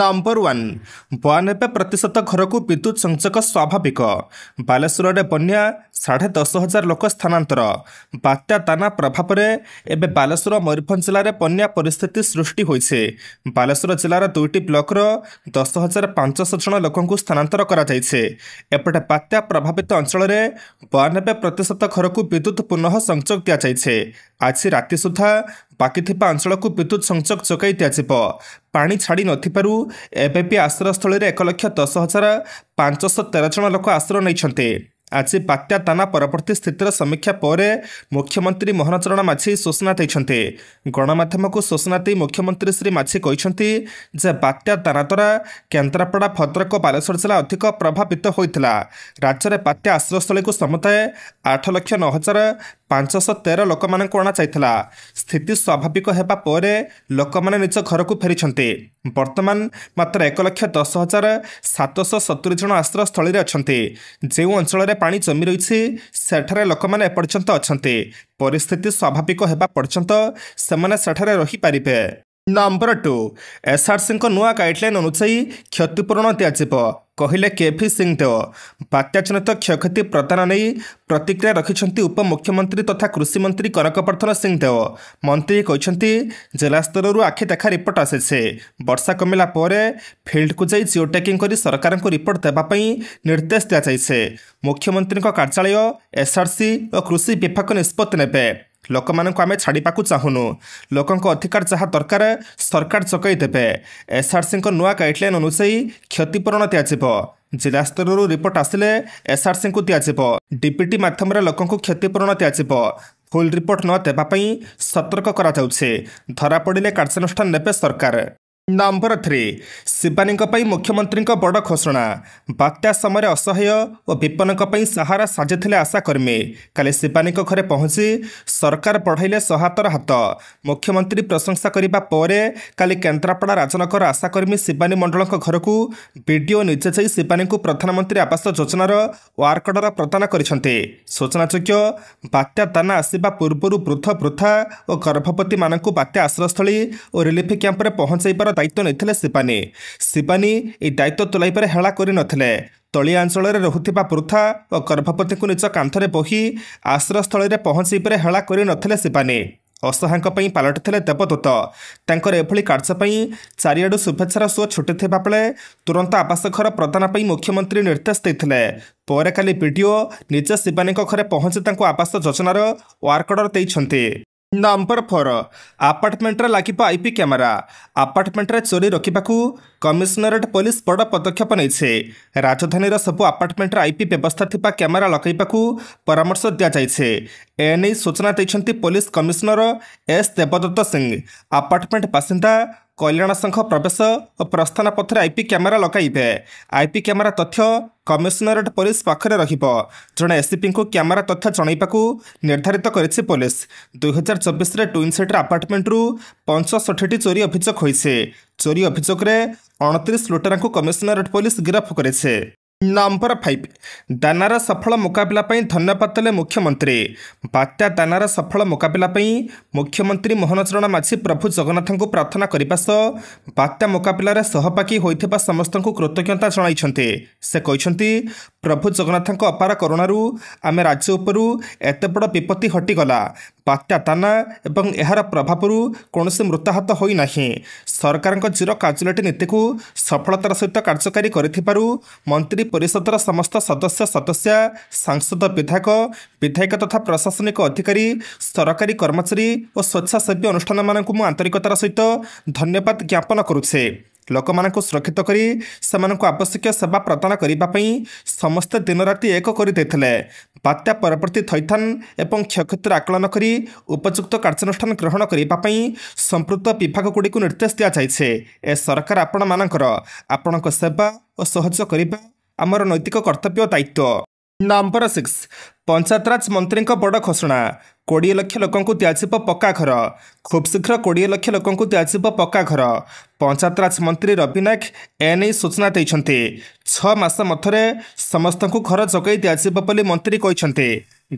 number one ବୟାନବେ ପ୍ରତିଶତ ଘରକୁ ବିଦ୍ୟୁତ୍ ସଂଯୋଗ ସ୍ୱାଭାବିକ ବାଲେଶ୍ୱରରେ ବନ୍ୟା ସାଢ଼େ ଦଶ ହଜାର ଲୋକ ସ୍ଥାନାନ୍ତର ବାତ୍ୟା ତାନା ପ୍ରଭାବରେ ଏବେ ବାଲେଶ୍ୱର ମୟୂରଭଞ୍ଜ ଜିଲ୍ଲାରେ ବନ୍ୟା ପରିସ୍ଥିତି ସୃଷ୍ଟି ହୋଇଛି ବାଲେଶ୍ୱର ଜିଲ୍ଲାର ଦୁଇଟି ବ୍ଲକର ଦଶ ହଜାର ପାଞ୍ଚଶହ ଜଣ ଲୋକଙ୍କୁ ସ୍ଥାନାନ୍ତର କରାଯାଇଛି ଏପଟେ ବାତ୍ୟା ପ୍ରଭାବିତ ଅଞ୍ଚଳରେ ବୟାନବେ ପ୍ରତିଶତ ଘରକୁ ବିଦ୍ୟୁତ୍ ପୁନଃ ସଂଯୋଗ ଦିଆଯାଇଛି ଆଜି ରାତି ସୁଦ୍ଧା ବାକିଥିବା ଅଞ୍ଚଳକୁ ବିଦ୍ୟୁତ୍ ସଂଯୋଗ ଯୋଗାଇ ଦିଆଯିବ ପାଣି ଛାଡ଼ି ନଥିବାରୁ ଏବେ ବି ଆଶ୍ରୟସ୍ଥଳୀରେ ଏକ ଲକ୍ଷ ଦଶ ହଜାର ପାଞ୍ଚଶହ ତେର ଜଣ ଲୋକ ଆଶ୍ରୟ ନେଇଛନ୍ତି ଆଜି ବାତ୍ୟା ତାନା ପରବର୍ତ୍ତୀ ସ୍ଥିତିର ସମୀକ୍ଷା ପରେ ମୁଖ୍ୟମନ୍ତ୍ରୀ ମୋହନ ଚରଣ ମାଝି ସୂଚନା ଦେଇଛନ୍ତି ଗଣମାଧ୍ୟମକୁ ସୂଚନା ଦେଇ ମୁଖ୍ୟମନ୍ତ୍ରୀ ଶ୍ରୀ ମାଝି କହିଛନ୍ତି ଯେ ବାତ୍ୟା ତାନା ଦ୍ୱାରା କେନ୍ଦ୍ରାପଡ଼ା ଭଦ୍ରକ ବାଲେଶ୍ୱର ଜିଲ୍ଲା ଅଧିକ ପ୍ରଭାବିତ ହୋଇଥିଲା ରାଜ୍ୟରେ ବାତ୍ୟା ଆଶ୍ରୟସ୍ଥଳୀକୁ ସମୁଦାୟ ଆଠ ଲକ୍ଷ ନଅ ହଜାର ପାଞ୍ଚଶହ ତେର ଲୋକମାନଙ୍କୁ ଅଣାଯାଇଥିଲା ସ୍ଥିତି ସ୍ୱାଭାବିକ ହେବା ପରେ ଲୋକମାନେ ନିଜ ଘରକୁ ଫେରିଛନ୍ତି ବର୍ତ୍ତମାନ ମାତ୍ର ଏକ ଲକ୍ଷ ଦଶ ହଜାର ସାତଶହ ସତୁରି ଜଣ ଆଶ୍ରୟସ୍ଥଳୀରେ ଅଛନ୍ତି ଯେଉଁ ଅଞ୍ଚଳରେ ପାଣି ଜମି ରହିଛି ସେଠାରେ ଲୋକମାନେ ଏପର୍ଯ୍ୟନ୍ତ ଅଛନ୍ତି ପରିସ୍ଥିତି ସ୍ୱାଭାବିକ ହେବା ପର୍ଯ୍ୟନ୍ତ ସେମାନେ ସେଠାରେ ରହିପାରିବେ ନମ୍ବର ଟୁ ଏସ୍ଆର୍ସିଙ୍କ ନୂଆ ଗାଇଡ଼ଲାଇନ୍ ଅନୁଯାୟୀ କ୍ଷତିପୂରଣ ଦିଆଯିବ କହିଲେ କେଭି ସିଂ ଦେଓ ବାତ୍ୟାଜନିତ କ୍ଷୟକ୍ଷତି ପ୍ରଦାନ ନେଇ ପ୍ରତିକ୍ରିୟା ରଖିଛନ୍ତି ଉପମୁଖ୍ୟମନ୍ତ୍ରୀ ତଥା କୃଷିମନ୍ତ୍ରୀ କନକପର୍ଦ୍ଧନ ସିଂ ଦେଓ ମନ୍ତ୍ରୀ କହିଛନ୍ତି ଜିଲ୍ଲାସ୍ତରରୁ ଆଖିଦେଖା ରିପୋର୍ଟ ଆସିଛି ବର୍ଷା କମିଲା ପରେ ଫିଲ୍ଡକୁ ଯାଇ ଜିଓଟ୍ୟାକିଂ କରି ସରକାରଙ୍କୁ ରିପୋର୍ଟ ଦେବା ପାଇଁ ନିର୍ଦ୍ଦେଶ ଦିଆଯାଇଛି ମୁଖ୍ୟମନ୍ତ୍ରୀଙ୍କ କାର୍ଯ୍ୟାଳୟ ଏସ୍ଆର୍ସି ଓ କୃଷି ବିଭାଗ ନିଷ୍ପତ୍ତି ନେବେ ଲୋକମାନଙ୍କୁ ଆମେ ଛାଡ଼ିବାକୁ ଚାହୁଁନୁ ଲୋକଙ୍କ ଅଧିକାର ଯାହା ଦରକାର ସରକାର ଚକାଇ ଦେବେ ଏସ୍ଆର୍ସିଙ୍କ ନୂଆ ଗାଇଡ଼ଲାଇନ୍ ଅନୁଯାୟୀ କ୍ଷତିପୂରଣ ଦିଆଯିବ ଜିଲ୍ଲାସ୍ତରରୁ ରିପୋର୍ଟ ଆସିଲେ ଏସ୍ଆର୍ସିଙ୍କୁ ଦିଆଯିବ ଡିପିଟି ମାଧ୍ୟମରେ ଲୋକଙ୍କୁ କ୍ଷତିପୂରଣ ଦିଆଯିବ ଫୁଲ୍ ରିପୋର୍ଟ ନ ଦେବା ପାଇଁ ସତର୍କ କରାଯାଉଛି ଧରାପଡ଼ିଲେ କାର୍ଯ୍ୟାନୁଷ୍ଠାନ ନେବେ ସରକାର ନମ୍ବର ଥ୍ରୀ ଶିବାନୀଙ୍କ ପାଇଁ ମୁଖ୍ୟମନ୍ତ୍ରୀଙ୍କ ବଡ଼ ଘୋଷଣା ବାତ୍ୟା ସମୟରେ ଅସହ୍ୟ ଓ ବିପନ୍ନଙ୍କ ପାଇଁ ସାହାରା ସାଜିଥିଲେ ଆଶାକର୍ମୀ କାଲି ଶିବାନୀଙ୍କ ଘରେ ପହଞ୍ଚି ସରକାର ବଢ଼ାଇଲେ ସହାତର ହାତ ମୁଖ୍ୟମନ୍ତ୍ରୀ ପ୍ରଶଂସା କରିବା ପରେ କାଲି କେନ୍ଦ୍ରାପଡ଼ା ରାଜନଗର ଆଶାକର୍ମୀ ଶିବାନୀ ମଣ୍ଡଳଙ୍କ ଘରକୁ ବିଡିଓ ନିଜେ ଯାଇ ଶିବାନୀଙ୍କୁ ପ୍ରଧାନମନ୍ତ୍ରୀ ଆବାସ ଯୋଜନାର ୱାର୍କଡର ପ୍ରଦାନ କରିଛନ୍ତି ସୂଚନାଯୋଗ୍ୟ ବାତ୍ୟା ଦାନା ଆସିବା ପୂର୍ବରୁ ବୃଦ୍ଧ ବୃଥା ଓ ଗର୍ଭବତୀମାନଙ୍କୁ ବାତ୍ୟା ଆଶ୍ରୟସ୍ଥଳୀ ଓ ରିଲିଫ କ୍ୟାମ୍ପରେ ପହଞ୍ଚାଇବାର ଦାୟିତ୍ୱ ନେଇଥିଲେ ଶିବାନୀ ଶିବାନୀ ଏହି ଦାୟିତ୍ୱ ତୁଲାଇବାରେ ହେଳା କରିନଥିଲେ ତଳିଆ ଅଞ୍ଚଳରେ ରହୁଥିବା ପୃଥା ଓ ଗର୍ଭବତୀଙ୍କୁ ନିଜ କାନ୍ଥରେ ବୋହି ଆଶ୍ରୟସ୍ଥଳୀରେ ପହଞ୍ଚିବାରେ ହେଳା କରିନଥିଲେ ଶିବାନୀ ଅସହାୟଙ୍କ ପାଇଁ ପାଲଟିଥିଲେ ଦେବଦୂତ ତାଙ୍କର ଏଭଳି କାର୍ଯ୍ୟ ପାଇଁ ଚାରିଆଡ଼ୁ ଶୁଭେଚ୍ଛାର ସୁଅ ଛୁଟିଥିବା ବେଳେ ତୁରନ୍ତ ଆବାସ ଘର ପ୍ରଦାନ ପାଇଁ ମୁଖ୍ୟମନ୍ତ୍ରୀ ନିର୍ଦ୍ଦେଶ ଦେଇଥିଲେ ପରେ କାଲି ବିଡ଼ିଓ ନିଜ ଶିବାନୀଙ୍କ ଘରେ ପହଞ୍ଚି ତାଙ୍କୁ ଆବାସ ଯୋଜନାର ୱାର୍କ ଅର୍ଡ଼ର ଦେଇଛନ୍ତି ନମ୍ବର ଫୋର ଆପାର୍ଟମେଣ୍ଟରେ ଲାଗିବ ଆଇପି କ୍ୟାମେରା ଆପାର୍ଟମେଣ୍ଟରେ ଚୋରି ରୋକିବାକୁ କମିଶନରେଟ୍ ପୋଲିସ ବଡ଼ ପଦକ୍ଷେପ ନେଇଛି ରାଜଧାନୀର ସବୁ ଆପାର୍ଟମେଣ୍ଟରେ ଆଇପି ବ୍ୟବସ୍ଥା ଥିବା କ୍ୟାମେରା ଲଗାଇବାକୁ ପରାମର୍ଶ ଦିଆଯାଇଛି ଏନେଇ ସୂଚନା ଦେଇଛନ୍ତି police commissioner S Debadatta Singh apartment ବାସିନ୍ଦା କଲ୍ୟାଣ ସଂଘ ପ୍ରବେଶ ଓ ପ୍ରସ୍ଥାନ ପଥରେ ଆଇପି କ୍ୟାମେରା ଲଗାଇବେ ଆଇପି କ୍ୟାମେରା ତଥ୍ୟ କମିଶନରେଟ୍ ପୋଲିସ ପାଖରେ ରହିବ ଜଣେ ଏସ୍ସିପିଙ୍କୁ କ୍ୟାମେରା ତଥ୍ୟ ଜଣାଇବାକୁ ନିର୍ଦ୍ଧାରିତ କରିଛି ପୋଲିସ ଦୁଇହଜାର ଚବିଶରେ ଟୁଇନ୍ ସିଟିର ଆପାର୍ଟମେଣ୍ଟରୁ ପଞ୍ଚଷଠିଟି ଚୋରି ଅଭିଯୋଗ ହୋଇଛି ଚୋରି ଅଭିଯୋଗରେ ଅଣତିରିଶ ଲୁଟେରାଙ୍କୁ କମିଶନରେଟ୍ ପୋଲିସ ଗିରଫ କରିଛି ନମ୍ବର ଫାଇଭ ଦାନାର ସଫଳ ମୁକାବିଲା ପାଇଁ ଧନ୍ୟବାଦ ଦେଲେ ମୁଖ୍ୟମନ୍ତ୍ରୀ ବାତ୍ୟା ଦାନାର ସଫଳ ମୁକାବିଲା ପାଇଁ ମୁଖ୍ୟମନ୍ତ୍ରୀ ମୋହନ ଚରଣ ମାଝୀ ପ୍ରଭୁ ଜଗନ୍ନାଥଙ୍କୁ ପ୍ରାର୍ଥନା କରିବା ସହ ବାତ୍ୟା ମୁକାବିଲାରେ ସହଭାଗୀ ହୋଇଥିବା ସମସ୍ତଙ୍କୁ କୃତଜ୍ଞତା ଜଣାଇଛନ୍ତି ସେ କହିଛନ୍ତି ପ୍ରଭୁ ଜଗନ୍ନାଥଙ୍କ ଅପାର କରୁଣାରୁ ଆମେ ରାଜ୍ୟ ଉପରୁ ଏତେ ବଡ଼ ବିପତ୍ତି ହଟିଗଲା ବାତ୍ୟା ତାନା ଏବଂ ଏହାର ପ୍ରଭାବରୁ କୌଣସି ମୃତାହତ ହୋଇନାହିଁ ସରକାରଙ୍କ ଜିରୋ କାଜୁଆଲିଟି ନୀତିକୁ ସଫଳତାର ସହିତ କାର୍ଯ୍ୟକାରୀ କରିଥିବାରୁ ମନ୍ତ୍ରୀ ପରିଷଦର ସମସ୍ତ ସଦସ୍ୟ ସଦସ୍ୟା ସାଂସଦ ବିଧାୟକ ବିଧାୟିକା ତଥା ପ୍ରଶାସନିକ ଅଧିକାରୀ ସରକାରୀ କର୍ମଚାରୀ ଓ ସ୍ୱେଚ୍ଛାସେବୀ ଅନୁଷ୍ଠାନମାନଙ୍କୁ ମୁଁ ଆନ୍ତରିକତାର ସହିତ ଧନ୍ୟବାଦ ଜ୍ଞାପନ କରୁଛି ଲୋକମାନଙ୍କୁ ସୁରକ୍ଷିତ କରି ସେମାନଙ୍କୁ ଆବଶ୍ୟକୀୟ ସେବା ପ୍ରଦାନ କରିବା ପାଇଁ ସମସ୍ତେ ଦିନରାତି ଏକ କରିଦେଇଥିଲେ ବାତ୍ୟା ପରବର୍ତ୍ତୀ ଥଇଥାନ ଏବଂ କ୍ଷୟକ୍ଷତିର ଆକଳନ କରି ଉପଯୁକ୍ତ କାର୍ଯ୍ୟାନୁଷ୍ଠାନ ଗ୍ରହଣ କରିବା ପାଇଁ ସମ୍ପୃକ୍ତ ବିଭାଗଗୁଡ଼ିକୁ ନିର୍ଦ୍ଦେଶ ଦିଆଯାଇଛି ଏ ସରକାର ଆପଣମାନଙ୍କର ଆପଣଙ୍କ ସେବା ଓ ସହଯୋଗ କରିବା ଆମର ନୈତିକ କର୍ତ୍ତବ୍ୟ ଦାୟିତ୍ୱ ନମ୍ବର ସିକ୍ସ ପଞ୍ଚାୟତରାଜ ମନ୍ତ୍ରୀଙ୍କ ବଡ଼ ଘୋଷଣା କୋଡ଼ିଏ ଲକ୍ଷ ଲୋକଙ୍କୁ ଦିଆଯିବ ପକ୍କା ଘର ଖୁବ୍ ଶୀଘ୍ର କୋଡ଼ିଏ ଲକ୍ଷ ଲୋକଙ୍କୁ ଦିଆଯିବ ପକ୍କା ଘର ପଞ୍ଚାୟତରାଜ ମନ୍ତ୍ରୀ ରବି ନାୟକ ଏ ନେଇ ସୂଚନା ଦେଇଛନ୍ତି ଛଅ ମାସ ମଧ୍ୟରେ ସମସ୍ତଙ୍କୁ ଘର ଯୋଗାଇ ଦିଆଯିବ ବୋଲି ମନ୍ତ୍ରୀ କହିଛନ୍ତି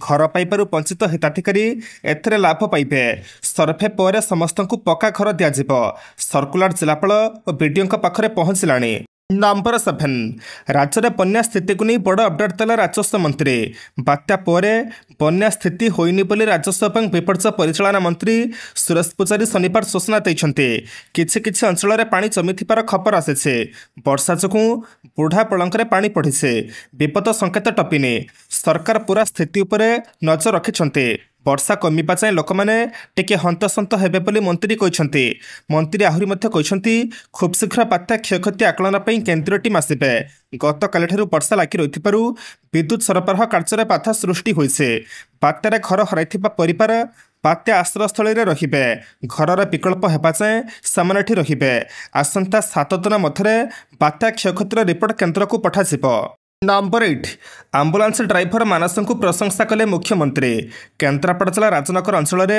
ଘର ପାଇବାରୁ ବଞ୍ଚିତ ହିତାଧିକାରୀ ଏଥିରେ ଲାଭ ପାଇବେ ସର୍ଭେ ପରେ ସମସ୍ତଙ୍କୁ ପକ୍କା ଘର ଦିଆଯିବ ସର୍କୁଲାର ଜିଲ୍ଲାପାଳ ଓ ବିଡ଼ିଓଙ୍କ ପାଖରେ ପହଞ୍ଚିଲାଣି ନମ୍ବର ସେଭେନ୍ ରାଜ୍ୟରେ ବନ୍ୟା ସ୍ଥିତିକୁ ନେଇ ବଡ଼ ଅପଡେଟ୍ ଦେଲେ ରାଜସ୍ୱ ମନ୍ତ୍ରୀ ବାତ୍ୟା ପରେ ବନ୍ୟା ସ୍ଥିତି ହୋଇନି ବୋଲି ରାଜସ୍ୱ ଏବଂ ବିପର୍ଯ୍ୟୟ ପରିଚାଳନା ମନ୍ତ୍ରୀ ସୁରେଶ ପୂଜାରୀ ଶନିବାର ସୂଚନା ଦେଇଛନ୍ତି କିଛି କିଛି ଅଞ୍ଚଳରେ ପାଣି ଜମିଥିବାର ଖବର ଆସିଛି ବର୍ଷା ଯୋଗୁଁ ବୁଢ଼ା ପଳଙ୍କରେ ପାଣି ପଡ଼ିଛି ବିପଦ ସଙ୍କେତ ଟପିନି ସରକାର ପୂରା ସ୍ଥିତି ଉପରେ ନଜର ରଖିଛନ୍ତି ବର୍ଷା କମିବା ଯାଏଁ ଲୋକମାନେ ଟିକିଏ ହନ୍ତସନ୍ତ ହେବେ ବୋଲି ମନ୍ତ୍ରୀ କହିଛନ୍ତି ମନ୍ତ୍ରୀ ଆହୁରି ମଧ୍ୟ କହିଛନ୍ତି ଖୁବ୍ ଶୀଘ୍ର ବାତ୍ୟା କ୍ଷୟକ୍ଷତି ଆକଳନ ପାଇଁ କେନ୍ଦ୍ରୀୟ ଟିମ୍ ଆସିବେ ଗତକାଲିଠାରୁ ବର୍ଷା ଲାଗି ରହିଥିବାରୁ ବିଦ୍ୟୁତ୍ ସରବରାହ କାର୍ଯ୍ୟରେ ବାଧା ସୃଷ୍ଟି ହୋଇଛି ବାତ୍ୟାରେ ଘର ହରାଇଥିବା ପରିବାର ବାତ୍ୟା ଆଶ୍ରୟସ୍ଥଳୀରେ ରହିବେ ଘରର ବିକଳ୍ପ ହେବା ଯାଏଁ ସେମାନେ ଏଠି ରହିବେ ଆସନ୍ତା ସାତ ଦିନ ମଧ୍ୟରେ ବାତ୍ୟା କ୍ଷୟକ୍ଷତିର ରିପୋର୍ଟ କେନ୍ଦ୍ରକୁ ପଠାଯିବ ନମ୍ବର ଏଇଟ୍ ଆମ୍ବୁଲାନ୍ସ ଡ୍ରାଇଭର ମାନସଙ୍କୁ ପ୍ରଶଂସା କଲେ ମୁଖ୍ୟମନ୍ତ୍ରୀ କେନ୍ଦ୍ରାପଡ଼ା ଜିଲ୍ଲା ରାଜନଗର ଅଞ୍ଚଳରେ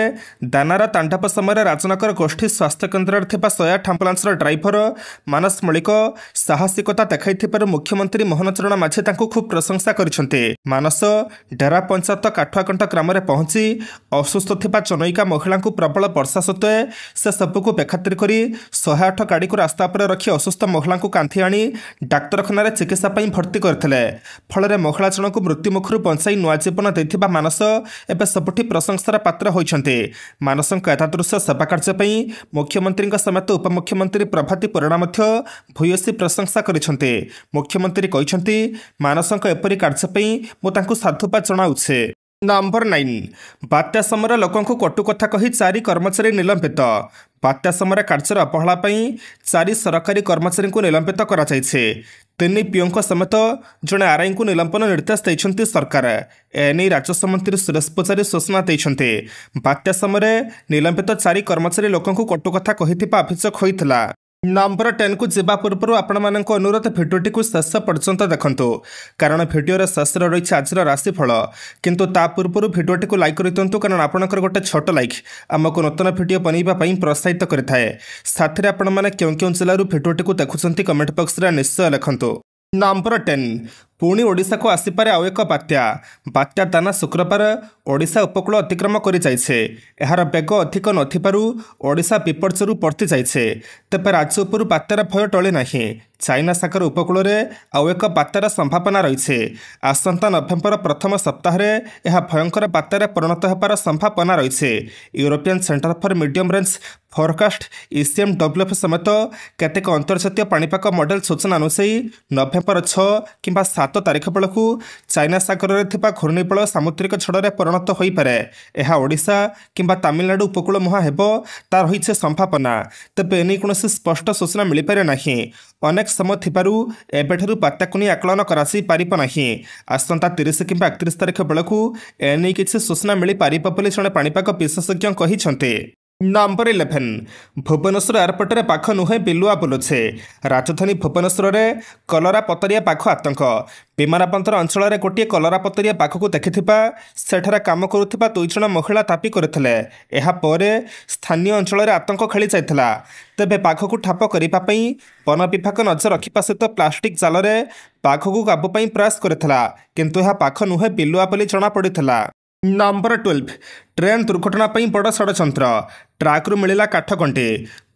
ଦାନାର ତାଣ୍ଡାପ ସମୟରେ ରାଜନଗର ଗୋଷ୍ଠୀ ସ୍ୱାସ୍ଥ୍ୟକେନ୍ଦ୍ରରେ ଥିବା ଶହେ ଆଠ ଆମ୍ବୁଲାନ୍ସର ଡ୍ରାଇଭର ମାନସ ମଳିକ ସାହସିକତା ଦେଖାଇଥିବାରୁ ମୁଖ୍ୟମନ୍ତ୍ରୀ ମୋହନ ଚରଣ ମାଝି ତାଙ୍କୁ ଖୁବ୍ ପ୍ରଶଂସା କରିଛନ୍ତି ମାନସ ଡେରା ପଞ୍ଚାୟତ କାଠୁଆକଣ୍ଠ ଗ୍ରାମରେ ପହଞ୍ଚି ଅସୁସ୍ଥ ଥିବା ଚନୈକା ମହିଳାଙ୍କୁ ପ୍ରବଳ ବର୍ଷା ସତ୍ତ୍ୱେ ସେ ସବୁକୁ ବେଖାତିର କରି ଶହେ ଆଠ ଗାଡ଼ିକୁ ରାସ୍ତା ଉପରେ ରଖି ଅସୁସ୍ଥ ମହିଳାଙ୍କୁ କାନ୍ଥି ଆଣି ଡାକ୍ତରଖାନାରେ ଚିକିତ୍ସା ପାଇଁ ଭର୍ତ୍ତି କରିଥିଲେ ଦେଇଥିଲେ ଫଳରେ ମହିଳା ଜଣଙ୍କୁ ମୃତ୍ୟୁମୁଖରୁ ବଞ୍ଚାଇ ନୂଆ ଜୀବନ ଦେଇଥିବା ମାନସ ଏବେ ସବୁଠି ପ୍ରଶଂସାର ପାତ୍ର ହୋଇଛନ୍ତି ମାନସଙ୍କ ଏତାଦୃଶ ସେବା କାର୍ଯ୍ୟ ପାଇଁ ମୁଖ୍ୟମନ୍ତ୍ରୀଙ୍କ ସମେତ ଉପମୁଖ୍ୟମନ୍ତ୍ରୀ ପ୍ରଭାତୀ ପରିଣା ମଧ୍ୟ ଭୂୟସୀ ପ୍ରଶଂସା କରିଛନ୍ତି ମୁଖ୍ୟମନ୍ତ୍ରୀ କହିଛନ୍ତି ମାନସଙ୍କ ଏପରି କାର୍ଯ୍ୟ ପାଇଁ ମୁଁ ତାଙ୍କୁ ସାଧୁବାଦ ଜଣାଉଛି ନମ୍ବର ନାଇନ ବାତ୍ୟା ସମୟରେ ଲୋକଙ୍କୁ କଟୁକଥା କହି ଚାରି କର୍ମଚାରୀ ନିଲମ୍ବିତ ବାତ୍ୟା ସମୟରେ କାର୍ଯ୍ୟର ଅବହେଳା ପାଇଁ ଚାରି ସରକାରୀ କର୍ମଚାରୀଙ୍କୁ ନିଲମ୍ବିତ କରାଯାଇଛି ତିନି ପିଓଙ୍କ ସମେତ ଜଣେ ଆରଆଇଙ୍କୁ ନିଲମ୍ବନ ନିର୍ଦ୍ଦେଶ ଦେଇଛନ୍ତି ସରକାର ଏନେଇ ରାଜସ୍ୱ ମନ୍ତ୍ରୀ ସୁରେଶ ପୂଜାରୀ ସୂଚନା ଦେଇଛନ୍ତି ବାତ୍ୟା ସମୟରେ ନିଲମ୍ବିତ ଚାରି କର୍ମଚାରୀ ଲୋକଙ୍କୁ କଟୁକଥା କହିଥିବା ଅଭିଯୋଗ ହୋଇଥିଲା ନମ୍ବର ଟେନ୍କୁ ଯିବା ପୂର୍ବରୁ ଆପଣମାନଙ୍କ ଅନୁରୋଧ ଭିଡ଼ିଓଟିକୁ ଶେଷ ପର୍ଯ୍ୟନ୍ତ ଦେଖନ୍ତୁ କାରଣ ଭିଡ଼ିଓର ଶେଷରେ ରହିଛି ଆଜିର ରାଶିଫଳ କିନ୍ତୁ ତା ପୂର୍ବରୁ ଭିଡ଼ିଓଟିକୁ ଲାଇକ୍ କରିଦିଅନ୍ତୁ କାରଣ ଆପଣଙ୍କର ଗୋଟେ ଛୋଟ ଲାଇକ୍ ଆମକୁ ନୂତନ ଭିଡ଼ିଓ ବନେଇବା ପାଇଁ ପ୍ରୋତ୍ସାହିତ କରିଥାଏ ସାଥିରେ ଆପଣମାନେ କେଉଁ କେଉଁ ଜିଲ୍ଲାରୁ ଭିଡ଼ିଓଟିକୁ ଦେଖୁଛନ୍ତି କମେଣ୍ଟ ବକ୍ସରେ ନିଶ୍ଚୟ ଲେଖନ୍ତୁ ନମ୍ବର ଟେନ୍ ପୁଣି ଓଡ଼ିଶାକୁ ଆସିପାରେ ଆଉ ଏକ ବାତ୍ୟା ବାତ୍ୟା ଦାନା ଶୁକ୍ରବାର ଓଡ଼ିଶା ଉପକୂଳ ଅତିକ୍ରମ କରିଯାଇଛେ ଏହାର ବେଗ ଅଧିକ ନଥିବାରୁ ଓଡ଼ିଶା ବିପର୍ଯ୍ୟରୁ ଯାଇଛେ ତେବେ ରାଜ୍ୟ ଉପରୁ ବାତ୍ୟାର ଭୟ ଟଳେ ନାହିଁ ଚାଇନା ସାଗର ଉପକୂଳରେ ଆଉ ଏକ ବାତ୍ୟାର ସମ୍ଭାବନା ରହିଛି ଆସନ୍ତା ନଭେମ୍ବର ପ୍ରଥମ ସପ୍ତାହରେ ଏହା ଭୟଙ୍କର ବାତ୍ୟାରେ ପରିଣତ ହେବାର ସମ୍ଭାବନା ରହିଛି European centre for medium range forecast ECM WF ସମେତ କେତେକ ଅନ୍ତର୍ଜାତୀୟ ପାଣିପାଗ ମଡ଼େଲ୍ ସୂଚନା ଅନୁଯାୟୀ ନଭେମ୍ବର ଛଅ କିମ୍ବା ସାତ ସାତ ତାରିଖ ବେଳକୁ ଚାଇନା ସାଗରରେ ଥିବା ଘୂର୍ଣ୍ଣିପ୍ରଳ ସାମୁଦ୍ରିକ ଝଡ଼ରେ ପରିଣତ ହୋଇପାରେ ଏହା ଓଡ଼ିଶା କିମ୍ବା ତାମିଲନାଡ଼ୁ ଉପକୂଳ ମୁହାଁ ହେବ ତା ରହିଛି ସମ୍ଭାବନା ତେବେ ଏ ନେଇ କୌଣସି ସ୍ପଷ୍ଟ ସୂଚନା ମିଳିପାରେ ନାହିଁ ଅନେକ ସମୟ ଥିବାରୁ ଏବେଠାରୁ ବାତ୍ୟାକୁ ନେଇ ଆକଳନ କରାଯାଇ ପାରିବ ନାହିଁ ଆସନ୍ତା ତିରିଶ କିମ୍ବା ଏକତିରିଶ ତାରିଖ ବେଳକୁ ଏ ନେଇ କିଛି ସୂଚନା ମିଳିପାରିବ ବୋଲି ଜଣେ ପାଣିପାଗ ବିଶେଷଜ୍ଞ କହିଛନ୍ତି ନମ୍ବର ଇଲେଭେନ୍ ଭୁବନେଶ୍ୱର ଏୟାରପୋର୍ଟରେ ପାଖ ନୁହେଁ ବିଲୁଆ ବୁଲୁଛି ରାଜଧାନୀ ଭୁବନେଶ୍ୱରରେ କଲରା ପତରିଆ ପାଖ ଆତଙ୍କ ବିମାନବନ୍ଦର ଅଞ୍ଚଳରେ ଗୋଟିଏ କଲରା ପତରିଆ ପାଖକୁ ଦେଖିଥିବା ସେଠାରେ କାମ କରୁଥିବା ଦୁଇଜଣ ମହିଳା ଥାପି କରିଥିଲେ ଏହାପରେ ସ୍ଥାନୀୟ ଅଞ୍ଚଳରେ ଆତଙ୍କ ଖେଳି ଯାଇଥିଲା ତେବେ ବାଘକୁ ଠାପ କରିବା ପାଇଁ ବନ ବିଭାଗ ନଜର ରଖିବା ସହିତ ପ୍ଲାଷ୍ଟିକ୍ ଜାଲରେ ବାଘକୁ କାବୁ ପାଇଁ ପ୍ରୟାସ କରିଥିଲା କିନ୍ତୁ ଏହା ପାଖ ନୁହେଁ ବିଲୁଆ ବୋଲି ଜଣାପଡ଼ିଥିଲା ନମ୍ବର ଟୁଏଲ୍ଭ ଟ୍ରେନ୍ ଦୁର୍ଘଟଣା ପାଇଁ ବଡ଼ ଷଡ଼ଯନ୍ତ୍ର ଟ୍ରାକ୍ରୁ ମିଳିଲା କାଠକଣ୍ଟେ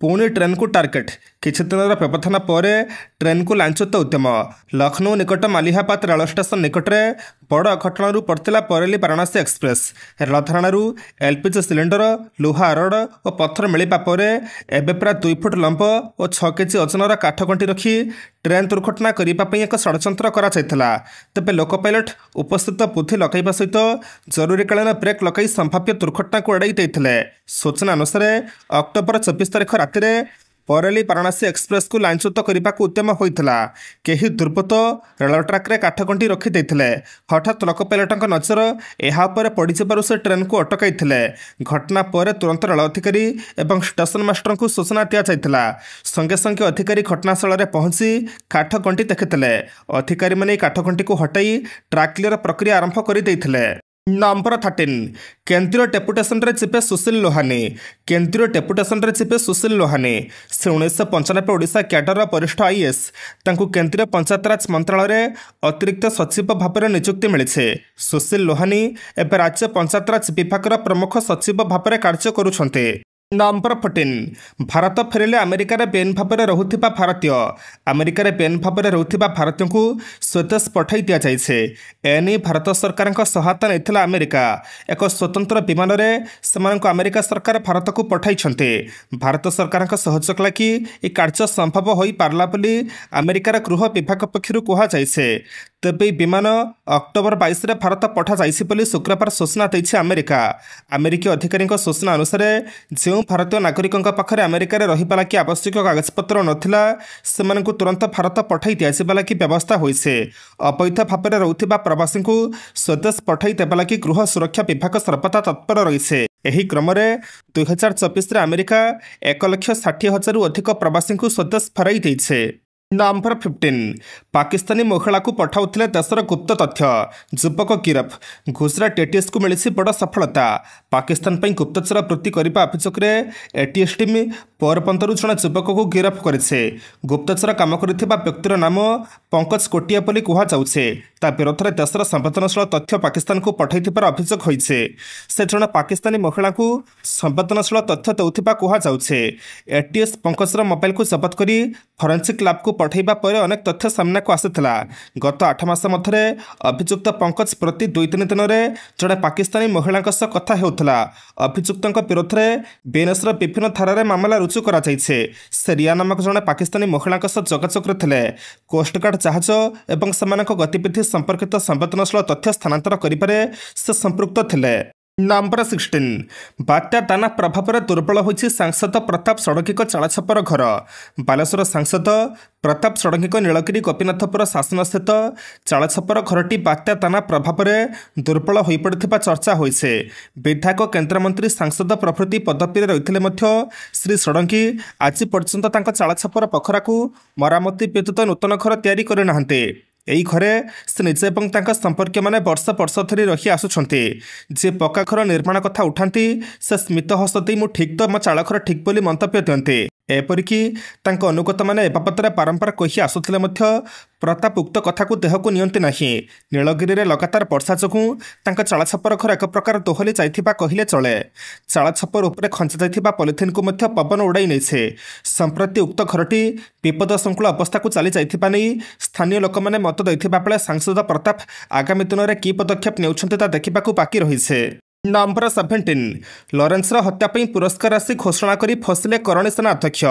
ପୁଣି ଟ୍ରେନ୍କୁ ଟାର୍ଗେଟ୍ କିଛି ଦିନର ବ୍ୟବଧାନ ପରେ ଟ୍ରେନ୍କୁ ଲାଞ୍ଚତ ଉଦ୍ୟମ ଲକ୍ଷ୍ନୌ ନିକଟ ମାଲିହାପାତ ରେଳ ଷ୍ଟେସନ୍ ନିକଟରେ ବଡ଼ ଘଟଣାରୁ ପଡ଼ିଥିଲା ପରେଲି ବାରଣାସୀ ଏକ୍ସପ୍ରେସ୍ ରେଳଧାରଣାରୁ ଏଲ୍ପିଜି ସିଲିଣ୍ଡର ଲୁହା ରଡ଼ ଓ ପଥର ମିଳିବା ପରେ ଏବେ ପ୍ରାୟ ଦୁଇ ଫୁଟ ଲମ୍ବ ଓ ଛଅ କେଜି ଓଜନର କାଠକଣ୍ଟି ରଖି ଟ୍ରେନ୍ ଦୁର୍ଘଟଣା କରିବା ପାଇଁ ଏକ ଷଡ଼ଯନ୍ତ୍ର କରାଯାଇଥିଲା ତେବେ ଲୋକ ପାଇଲଟ୍ ଉପସ୍ଥିତ ବୁଦ୍ଧି ଲଗାଇବା ସହିତ ଜରୁରୀକାଳୀନ ବ୍ରେକ୍ ଲଗାଇ ସମ୍ଭାବ୍ୟ ଆତଙ୍କୀ ଦୁର୍ଘଟଣାକୁ ଏଡ଼ାଇ ଦେଇଥିଲେ ସୂଚନା ଅନୁସାରେ ଅକ୍ଟୋବର ଚବିଶ ତାରିଖ ରାତିରେ ପରେଲି ବାରଣାସୀ ଏକ୍ସପ୍ରେସ୍କୁ ଲାଇନଚ୍ୟୁତ କରିବାକୁ ଉଦ୍ୟମ ହୋଇଥିଲା କେହି ଦୁର୍ବୃତ୍ତ ରେଳ ଟ୍ରାକ୍ରେ କାଠଗଣ୍ଠି ରଖିଦେଇଥିଲେ ହଠାତ୍ ଲୋକ ପାଇଲଟଙ୍କ ନଜର ଏହା ଉପରେ ପଡ଼ିଯିବାରୁ ସେ ଟ୍ରେନ୍କୁ ଅଟକାଇଥିଲେ ଘଟଣା ପରେ ତୁରନ୍ତ ରେଳ ଅଧିକାରୀ ଏବଂ ଷ୍ଟେସନ୍ ମାଷ୍ଟରଙ୍କୁ ସୂଚନା ଦିଆଯାଇଥିଲା ସଙ୍ଗେ ସଙ୍ଗେ ଅଧିକାରୀ ଘଟଣାସ୍ଥଳରେ ପହଞ୍ଚି କାଠଗଣ୍ଠି ଦେଖିଥିଲେ ଅଧିକାରୀମାନେ ଏହି କାଠଗଣ୍ଠିକୁ ହଟାଇ ଟ୍ରାକ୍ କ୍ଲିୟର ପ୍ରକ୍ରିୟା ଆରମ୍ଭ କରିଦେଇଥିଲେ নম্বর থার্টিন কেন্দ্রীয় ডেপুটেসনরে যাবে সুশীল লোহানি কেন্দ্রীয় ডেপুটেসনরে যাবে সুশীল লোহানি সে উনিশশো পঞ্চানবে ওড়শা ক্যাডরর বরিষ্ঠ আইএস তাঁকু কেন্দ্রীয় পঞ্চায়েতরাজ মন্ত্রণালয়ের অতিরিক্ত সচিব ভাবে নিযুক্তি মিছে সুশীল লোহানি এবে রাজ্য পঞ্চায়েতরাজ বিভাগের প্রমুখ সচিব ভাবে কার্য করুছেন ନମ୍ବର ଫୋର୍ଟିନ୍ ଭାରତ ଫେରିଲେ ଆମେରିକାରେ ବେନ୍ ଭାବରେ ରହୁଥିବା ଭାରତୀୟ ଆମେରିକାରେ ବେନ୍ ଭାବରେ ରହୁଥିବା ଭାରତୀୟଙ୍କୁ ସ୍ୱଦେଶ ପଠାଇ ଦିଆଯାଇଛି ଏନେଇ ଭାରତ ସରକାରଙ୍କ ସହାୟତା ନେଇଥିଲା ଆମେରିକା ଏକ ସ୍ୱତନ୍ତ୍ର ବିମାନରେ ସେମାନଙ୍କୁ ଆମେରିକା ସରକାର ଭାରତକୁ ପଠାଇଛନ୍ତି ଭାରତ ସରକାରଙ୍କ ସହଯୋଗ ଲାଗି ଏ କାର୍ଯ୍ୟ ସମ୍ଭବ ହୋଇପାରିଲା ବୋଲି ଆମେରିକାର ଗୃହ ବିଭାଗ ପକ୍ଷରୁ କୁହାଯାଇଛି ତେବେ ଏହି ବିମାନ ଅକ୍ଟୋବର ବାଇଶରେ ଭାରତ ପଠାଯାଇଛି ବୋଲି ଶୁକ୍ରବାର ସୂଚନା ଦେଇଛି ଆମେରିକା ଆମେରିକୀୟ ଅଧିକାରୀଙ୍କ ସୂଚନା ଅନୁସାରେ ଯେଉଁ ଯେଉଁ ଭାରତୀୟ ନାଗରିକଙ୍କ ପାଖରେ ଆମେରିକାରେ ରହିବା ଲାଗି ଆବଶ୍ୟକ କାଗଜପତ୍ର ନଥିଲା ସେମାନଙ୍କୁ ତୁରନ୍ତ ଭାରତ ପଠାଇ ଦିଆଯିବା ଲାଗି ବ୍ୟବସ୍ଥା ହୋଇଛି ଅବୈଧ ଭାବରେ ରହୁଥିବା ପ୍ରବାସୀଙ୍କୁ ସ୍ୱଦେଶ ପଠାଇ ଦେବା ଲାଗି ଗୃହ ସୁରକ୍ଷା ବିଭାଗ ସର୍ବଦା ତତ୍ପର ରହିଛି ଏହି କ୍ରମରେ ଦୁଇହଜାର ଚବିଶରେ ଆମେରିକା ଏକ ଲକ୍ଷ ଷାଠିଏ ହଜାରରୁ ଅଧିକ ପ୍ରବାସୀଙ୍କୁ ସ୍ୱଦେଶ ଫେରାଇ ଦେଇଛି ନମ୍ବର ଫିଫ୍ଟିନ୍ ପାକିସ୍ତାନୀ ମହିଳାକୁ ପଠାଉଥିଲେ ଦେଶର ଗୁପ୍ତ ତଥ୍ୟ ଯୁବକ ଗିରଫ ଘୁଷୁରା ଟେଟିଏସ୍କୁ ମିଳିଛି ବଡ଼ ସଫଳତା ପାକିସ୍ତାନ ପାଇଁ ଗୁପ୍ତଚର ବୃତ୍ତି କରିବା ଅଭିଯୋଗରେ ଏଟିଏସ୍ ଟିମ୍ ପରପନ୍ତରୁ ଜଣେ ଯୁବକକୁ ଗିରଫ କରିଛି ଗୁପ୍ତଚର କାମ କରିଥିବା ବ୍ୟକ୍ତିର ନାମ ପଙ୍କଜ କୋଟିଆ ବୋଲି କୁହାଯାଉଛି ତା ବିରୋଧରେ ଦେଶର ସମ୍ବେଦନଶୀଳ ତଥ୍ୟ ପାକିସ୍ତାନକୁ ପଠାଇଥିବାର ଅଭିଯୋଗ ହୋଇଛି ସେ ଜଣେ ପାକିସ୍ତାନୀ ମହିଳାଙ୍କୁ ସମ୍ବେଦନଶୀଳ ତଥ୍ୟ ଦେଉଥିବା କୁହାଯାଉଛି ଏଟିଏସ୍ ପଙ୍କଜର ମୋବାଇଲକୁ ଜବତ କରି ଫରେନ୍ସିକ୍ ଲ୍ୟାବ୍କୁ ପଠାଇବା ପରେ ଅନେକ ତଥ୍ୟ ସାମ୍ନାକୁ ଆସିଥିଲା ଗତ ଆଠ ମାସ ମଧ୍ୟରେ ଅଭିଯୁକ୍ତ ପଙ୍କଜ ପ୍ରତି ଦୁଇ ତିନି ଦିନରେ ଜଣେ ପାକିସ୍ତାନୀ ମହିଳାଙ୍କ ସହ କଥା ହେଉଥିଲା ଅଭିଯୁକ୍ତଙ୍କ ବିରୋଧରେ ବିଏନ୍ଏସ୍ର ବିଭିନ୍ନ ଥାରାରେ ମାମଲା ରୁଜୁ କରାଯାଇଛି ସେ ରିଆ ନାମକ ଜଣେ ପାକିସ୍ତାନୀ ମହିଳାଙ୍କ ସହ ଯୋଗାଯୋଗରେ ଥିଲେ କୋଷ୍ଟଗାର୍ଡ ଜାହାଜ ଏବଂ ସେମାନଙ୍କ ଗତିବିଧି ସମ୍ପର୍କିତ ସମ୍ବେଦନଶୀଳ ତଥ୍ୟ ସ୍ଥାନାନ୍ତର କରିବାରେ ସେ ସମ୍ପୃକ୍ତ ଥିଲେ ନମ୍ବର ସିକ୍ସଟିନ୍ ବାତ୍ୟା ତାନା ପ୍ରଭାବରେ ଦୁର୍ବଳ ହୋଇଛି ସାଂସଦ ପ୍ରତାପ ଷଡ଼ଙ୍ଗୀଙ୍କ ଚାଳଛପର ଘର ବାଲେଶ୍ୱର ସାଂସଦ ପ୍ରତାପ ଷଡ଼ଙ୍ଗୀଙ୍କ ନୀଳଗିରି ଗୋପୀନାଥପୁର ଶାସନସ୍ଥିତ ଚାଳଛପର ଘରଟି ବାତ୍ୟା ତାନା ପ୍ରଭାବରେ ଦୁର୍ବଳ ହୋଇପଡ଼ିଥିବା ଚର୍ଚ୍ଚା ହୋଇଛି ବିଧାୟକ କେନ୍ଦ୍ରମନ୍ତ୍ରୀ ସାଂସଦ ପ୍ରଭୃତି ପଦବୀରେ ରହିଥିଲେ ମଧ୍ୟ ଶ୍ରୀ ଷଡ଼ଙ୍ଗୀ ଆଜି ପର୍ଯ୍ୟନ୍ତ ତାଙ୍କ ଚାଳଛପର ପଖରାକୁ ମରାମତି ବ୍ୟତୀତ ନୂତନ ଘର ତିଆରି କରିନାହାନ୍ତି ଏହି ଘରେ ସେ ନିଜେ ଏବଂ ତାଙ୍କ ସମ୍ପର୍କୀୟମାନେ ବର୍ଷ ବର୍ଷ ଧରି ରହି ଆସୁଛନ୍ତି ଯିଏ ପକ୍କା ଘର ନିର୍ମାଣ କଥା ଉଠାନ୍ତି ସେ ସ୍ମିତ ହସ ଦେଇ ମୁଁ ଠିକ୍ ତ ମୋ ଚାଳଘର ଠିକ୍ ବୋଲି ମନ୍ତବ୍ୟ ଦିଅନ୍ତି ଏପରିକି ତାଙ୍କ ଅନୁଗତମାନେ ଏ ବାବଦରେ ବାରମ୍ବାର କହି ଆସୁଥିଲେ ମଧ୍ୟ ପ୍ରତାପ ଉକ୍ତ କଥାକୁ ଦେହକୁ ନିଅନ୍ତି ନାହିଁ ନୀଳଗିରିରେ ଲଗାତାର ବର୍ଷା ଯୋଗୁଁ ତାଙ୍କ ଚାଳଛପର ଘର ଏକ ପ୍ରକାର ଦୋହଲି ଯାଇଥିବା କହିଲେ ଚଳେ ଚାଳଛପର ଉପରେ ଖଞ୍ଚାଯାଇଥିବା ପଲିଥିନ୍କୁ ମଧ୍ୟ ପବନ ଉଡ଼ାଇ ନେଇଛେ ସମ୍ପ୍ରତି ଉକ୍ତ ଘରଟି ବିପଦ ଶୃଙ୍ଖଳ ଅବସ୍ଥାକୁ ଚାଲିଯାଇଥିବା ନେଇ ସ୍ଥାନୀୟ ଲୋକମାନେ ମତ ଦେଇଥିବା ବେଳେ ସାଂସଦ ପ୍ରତାପ ଆଗାମୀ ଦିନରେ କି ପଦକ୍ଷେପ ନେଉଛନ୍ତି ତାହା ଦେଖିବାକୁ ବାକି ରହିଛେ ନଭେମ୍ବର ସେଭେଣ୍ଟିନ୍ ଲରେନ୍ସର ହତ୍ୟା ପାଇଁ ପୁରସ୍କାର ରାଶି ଘୋଷଣା କରି ଫସିଲେ କରଣୀ ସେନା ଅଧ୍ୟକ୍ଷ